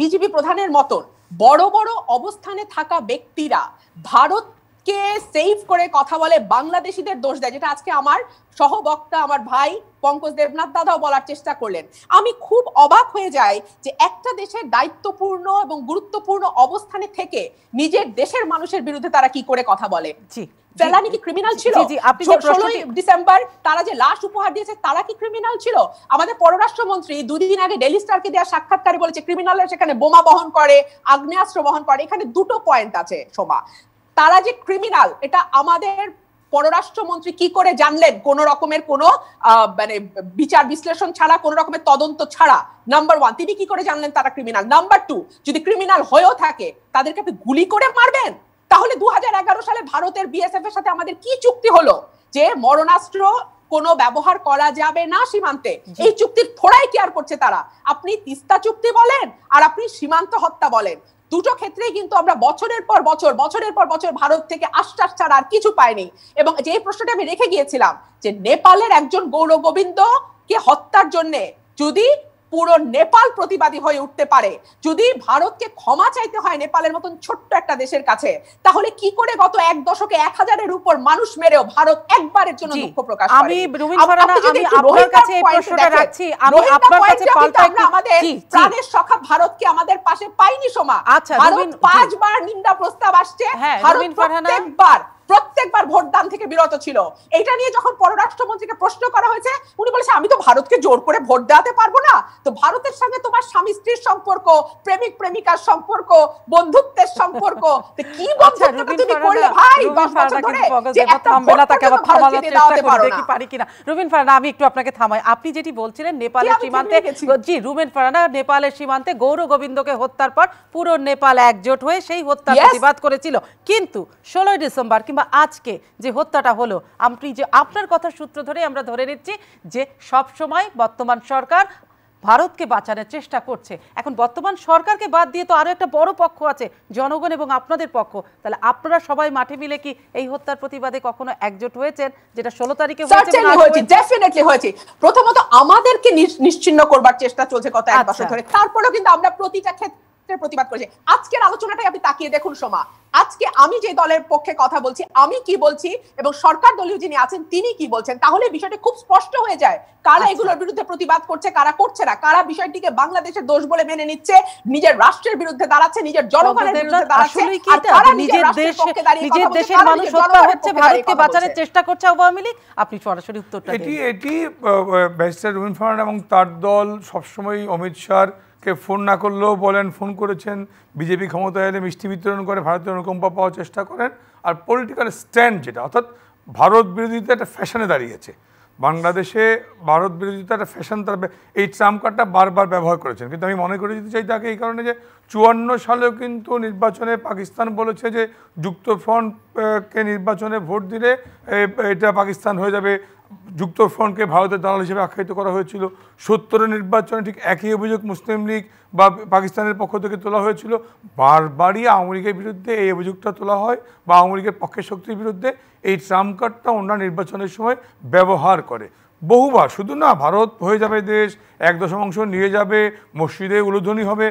BJP প্রধানের মতন বড় বড় অবস্থানে থাকা ব্যক্তিরা ভারত কে সেভ করে কথা বলে বাংলাদেশিদের দোষ দেয় যেটা আজকে আমার সহবক্তা আমার ভাই পঙ্কজ দেবনাথ দাদাও বলার চেষ্টা করলেন আমি খুব অবাক হয়ে যাই যে একটা দেশের দায়িত্বপূর্ণ এবং গুরুত্বপূর্ণ অবস্থানে থেকে নিজের দেশের মানুষের বিরুদ্ধে তারা কি করে কথা বলে জি ফেলানি কি ক্রিমিনাল ছিল ডিসেম্বর তারা যে লাশ উপহার দিয়েছে তারা কি ক্রিমিনাল ছিল আমাদের পররাষ্ট্রমন্ত্রী দুদিন আগে ডেলি স্টারকে দেওয়া সাক্ষাৎকারে বলেছে ক্রিমিনালরা সেখানে বোমা বহন করে আগ্নেয়াস্ত্র বহন করে এখানে দুটো পয়েন্ট আছে সোমা তারা যে ক্রিমিনাল এটা আমাদের পররাষ্ট্রমন্ত্রী কি করে জানলেন কোন রকমের কোন মানে বিচার বিশ্লেষণ ছাড়া কোন রকমের তদন্ত ছাড়া নাম্বার ওয়ান তিনি কি করে জানলেন তারা ক্রিমিনাল নাম্বার টু যদি ক্রিমিনাল হয়েও থাকে তাদেরকে আপনি গুলি করে মারবেন তাহলে দু সালে ভারতের বিএসএফ এর সাথে আমাদের কি চুক্তি হলো যে মরণাস্ত্র কোনো ব্যবহার করা যাবে না সীমান্তে এই চুক্তির থোড়াই কেয়ার করছে তারা আপনি তিস্তা চুক্তি বলেন আর আপনি সীমান্ত হত্যা বলেন দুটো ক্ষেত্রেই কিন্তু আমরা বছরের পর বছর বছরের পর বছর ভারত থেকে আশ্বাস ছাড়া আর কিছু পাইনি এবং যে প্রশ্নটা আমি রেখে গিয়েছিলাম যে নেপালের একজন গৌর কে হত্যার জন্য যদি পুরো নেপাল প্রতিবাদী হয়ে উঠতে পারে যদি ভারতকে ক্ষমা চাইতে হয় নেপালের মতন ছোট্ট একটা দেশের কাছে তাহলে কি করে গত এক দশকে এক হাজারের উপর মানুষ মেরেও ভারত একবারের জন্য দুঃখ প্রকাশ আমি আপনার কাছে এই প্রশ্নটা রাখছি আমি আপনার কাছে পাল্টা আমাদের প্রাণের সখা ভারতকে আমাদের পাশে পাইনি সোমা আচ্ছা ভারত পাঁচবার নিন্দা প্রস্তাব আসছে হ্যাঁ, ভারত প্রত্যেকবার ভোট দান থেকে বিরত ছিল এটা নিয়ে যখন পররাষ্ট্রমন্ত্রীকে প্রশ্ন করা হয়েছে উনি বলেছে আমি তো ভারতকে জোর করে ভোট দেওয়াতে পারবো না তো ভারতের সঙ্গে তোমার স্বামী স্ত্রীর সম্পর্ক প্রেমিক প্রেমিকার সম্পর্ক বন্ধুত্বের সম্পর্ক কি আচ্ছা, বন্ধুত্ব তুমি করলে ভাই রুবিন ফারানা আমি একটু আপনাকে থামাই আপনি যেটি বলছিলেন নেপালের সীমান্তে জি রুবিন ফারানা নেপালের সীমান্তে গৌর গোবিন্দকে হত্যার পর পুরো নেপাল একজোট হয়ে সেই হত্যার প্রতিবাদ করেছিল কিন্তু ষোলোই ডিসেম্বর কিংবা আজকে যে হত্যাটা হলো আপনি যে আপনার কথার সূত্র ধরে আমরা ধরে নিচ্ছি যে সব সময় বর্তমান সরকার ভারতকে বাঁচানোর চেষ্টা করছে এখন বর্তমান সরকারকে বাদ দিয়ে তো আরও একটা বড় পক্ষ আছে জনগণ এবং আপনাদের পক্ষ তাহলে আপনারা সবাই মাঠে মিলে কি এই হত্যার প্রতিবাদে কখনো একজোট হয়েছেন যেটা ষোলো তারিখে হয়েছে ডেফিনেটলি হয়েছে প্রথমত আমাদেরকে নিশ্চিন্ন করবার চেষ্টা চলছে গত এক আচ্ছা। বছর ধরে তারপরেও কিন্তু আমরা প্রতিটা ক্ষেত্রে ক্ষেত্রে প্রতিবাদ করেছে আজকের আলোচনাটাই আপনি তাকিয়ে দেখুন সোমা আজকে আমি যে দলের পক্ষে কথা বলছি আমি কি বলছি এবং সরকার দলীয় যিনি আছেন তিনি কি বলছেন তাহলে বিষয়টা খুব স্পষ্ট হয়ে যায় কারা আচ্ছা। এগুলোর বিরুদ্ধে প্রতিবাদ করছে কারা করছে না কারা বিষয়টিকে বাংলাদেশের দোষ বলে মেনে নিচ্ছে নিজের রাষ্ট্রের বিরুদ্ধে দাঁড়াচ্ছে নিজের জনগণের বিরুদ্ধে দাঁড়াচ্ছে আর কারা নিজের দেশ নিজের দেশের মানুষ হত্যা হচ্ছে ভারতকে বাঁচানোর চেষ্টা করছে আওয়ামী লীগ আপনি সরাসরি উত্তরটা এটি এটি ব্যারিস্টার রুবিন ফারহান এবং তার দল সবসময় অমিত শাহ কে ফোন না করলেও বলেন ফোন করেছেন বিজেপি ক্ষমতায় এলে মিষ্টি বিতরণ করে ভারতীয় অনুকম্পা পাওয়ার চেষ্টা করেন আর পলিটিক্যাল স্ট্যান্ড যেটা অর্থাৎ ভারত বিরোধিতা একটা ফ্যাশনে দাঁড়িয়েছে বাংলাদেশে ভারত বিরোধিতা একটা ফ্যাশন তার এই ট্রাম কার্ডটা বারবার ব্যবহার করেছেন কিন্তু আমি মনে করে দিতে চাই তাকে এই কারণে যে চুয়ান্ন সালেও কিন্তু নির্বাচনে পাকিস্তান বলেছে যে যুক্তফ্রন্টকে নির্বাচনে ভোট দিলে এটা পাকিস্তান হয়ে যাবে যুক্তফ্রন্টকে ভারতের দালাল হিসেবে আখ্যায়িত করা হয়েছিল সত্তরের নির্বাচনে ঠিক একই অভিযোগ মুসলিম লীগ বা পাকিস্তানের পক্ষ থেকে তোলা হয়েছিল বারবারই আওয়ামী লীগের বিরুদ্ধে এই অভিযোগটা তোলা হয় বা আওয়ামী লীগের পক্ষের শক্তির বিরুদ্ধে এই ট্রাম্প কার্ডটা অন্যান্য নির্বাচনের সময় ব্যবহার করে বহুবার শুধু না ভারত হয়ে যাবে দেশ এক অংশ নিয়ে যাবে মসজিদে উলোধনী হবে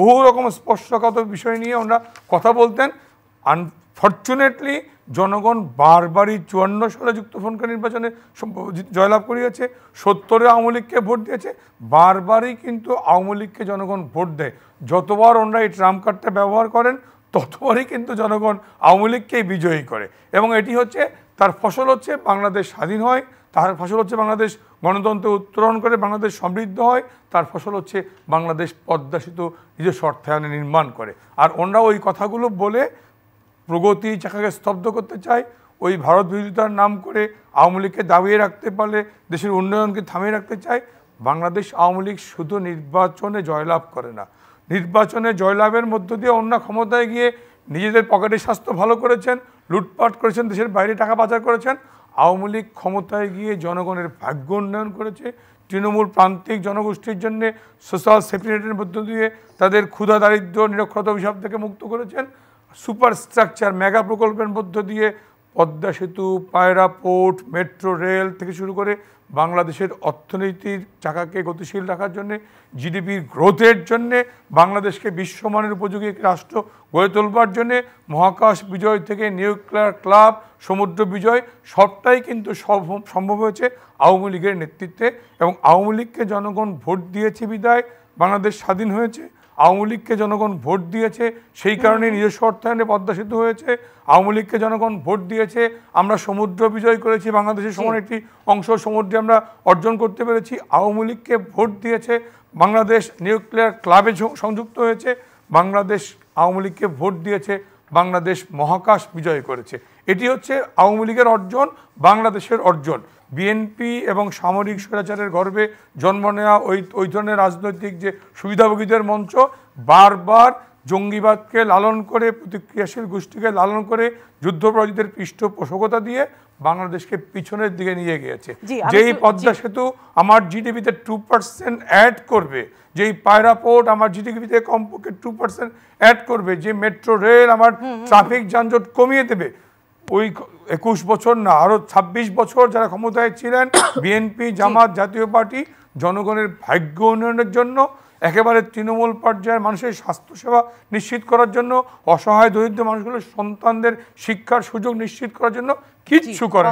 বহু রকম স্পর্শকত বিষয় নিয়ে ওনারা কথা বলতেন ফর্চুনেটলি জনগণ বারবারই চুয়ান্ন সালে যুক্ত যুক্তফ্রন্টকে নির্বাচনে জয়লাভ করিয়েছে সত্তরে আওয়ামী লীগকে ভোট দিয়েছে বারবারই কিন্তু আওয়ামী লীগকে জনগণ ভোট দেয় যতবার ওনারা এই ট্রাম্প কার্ডটা ব্যবহার করেন ততবারই কিন্তু জনগণ আওয়ামী লীগকেই বিজয়ী করে এবং এটি হচ্ছে তার ফসল হচ্ছে বাংলাদেশ স্বাধীন হয় তার ফসল হচ্ছে বাংলাদেশ গণতন্ত্রে উত্তরণ করে বাংলাদেশ সমৃদ্ধ হয় তার ফসল হচ্ছে বাংলাদেশ পদ্মা সেতু নিজস্ব অর্থায়নে নির্মাণ করে আর ওনারা ওই কথাগুলো বলে প্রগতি চাকাকে স্তব্ধ করতে চায় ওই ভারত বিরোধিতার নাম করে আওয়ামী লীগকে দাবিয়ে রাখতে পারলে দেশের উন্নয়নকে থামিয়ে রাখতে চায় বাংলাদেশ আওয়ামী লীগ শুধু নির্বাচনে জয়লাভ করে না নির্বাচনে জয়লাভের মধ্য দিয়ে অন্য ক্ষমতায় গিয়ে নিজেদের পকেটে স্বাস্থ্য ভালো করেছেন লুটপাট করেছেন দেশের বাইরে টাকা পাচার করেছেন আওয়ামী লীগ ক্ষমতায় গিয়ে জনগণের ভাগ্য উন্নয়ন করেছে তৃণমূল প্রান্তিক জনগোষ্ঠীর জন্যে সোশ্যাল সেফটিনেটের মধ্য দিয়ে তাদের ক্ষুধা দারিদ্র নিরক্ষরতা অভিশাপ থেকে মুক্ত করেছেন সুপারস্ট্রাকচার মেগা প্রকল্পের মধ্য দিয়ে পদ্মা সেতু পায়রা পোর্ট মেট্রো রেল থেকে শুরু করে বাংলাদেশের অর্থনীতির চাকাকে গতিশীল রাখার জন্যে জিডিপির গ্রোথের জন্যে বাংলাদেশকে বিশ্বমানের উপযোগী রাষ্ট্র গড়ে তোলবার জন্যে মহাকাশ বিজয় থেকে নিউক্লিয়ার ক্লাব সমুদ্র বিজয় সবটাই কিন্তু সম্ভব হয়েছে আওয়ামী লীগের নেতৃত্বে এবং আওয়ামী লীগকে জনগণ ভোট দিয়েছে বিদায় বাংলাদেশ স্বাধীন হয়েছে আওয়ামী লীগকে জনগণ ভোট দিয়েছে সেই কারণে নিজস্ব অর্থায়নে পদ্মা সেতু হয়েছে আওয়ামী লীগকে জনগণ ভোট দিয়েছে আমরা সমুদ্র বিজয় করেছি বাংলাদেশের সময় একটি অংশ সমুদ্রে আমরা অর্জন করতে পেরেছি আওয়ামী লীগকে ভোট দিয়েছে বাংলাদেশ নিউক্লিয়ার ক্লাবে সংযুক্ত হয়েছে বাংলাদেশ আওয়ামী লীগকে ভোট দিয়েছে বাংলাদেশ মহাকাশ বিজয় করেছে এটি হচ্ছে আওয়ামী লীগের অর্জন বাংলাদেশের অর্জন বিএনপি এবং সামরিক স্বৈরাচারের গর্বে জন্ম নেওয়া ওই ওই ধরনের রাজনৈতিক যে সুবিধাভোগীদের মঞ্চ বারবার জঙ্গিবাদকে লালন করে প্রতিক্রিয়াশীল গোষ্ঠীকে লালন করে যুদ্ধপরাধীদের পৃষ্ঠপোষকতা দিয়ে বাংলাদেশকে পিছনের দিকে নিয়ে গিয়েছে যেই পদ্মা সেতু আমার জিডিপিতে টু পার্সেন্ট অ্যাড করবে যেই পায়রা পোর্ট আমার জিডিপিতে কমপক্ষে টু পার্সেন্ট অ্যাড করবে যে মেট্রো রেল আমার ট্রাফিক যানজট কমিয়ে দেবে ওই একুশ বছর না আরও ২৬ বছর যারা ক্ষমতায় ছিলেন বিএনপি জামাত জাতীয় পার্টি জনগণের ভাগ্য উন্নয়নের জন্য একেবারে তৃণমূল পর্যায়ের মানুষের স্বাস্থ্যসেবা নিশ্চিত করার জন্য অসহায় দরিদ্র মানুষগুলোর সন্তানদের শিক্ষার সুযোগ নিশ্চিত করার জন্য কিচ্ছু করেন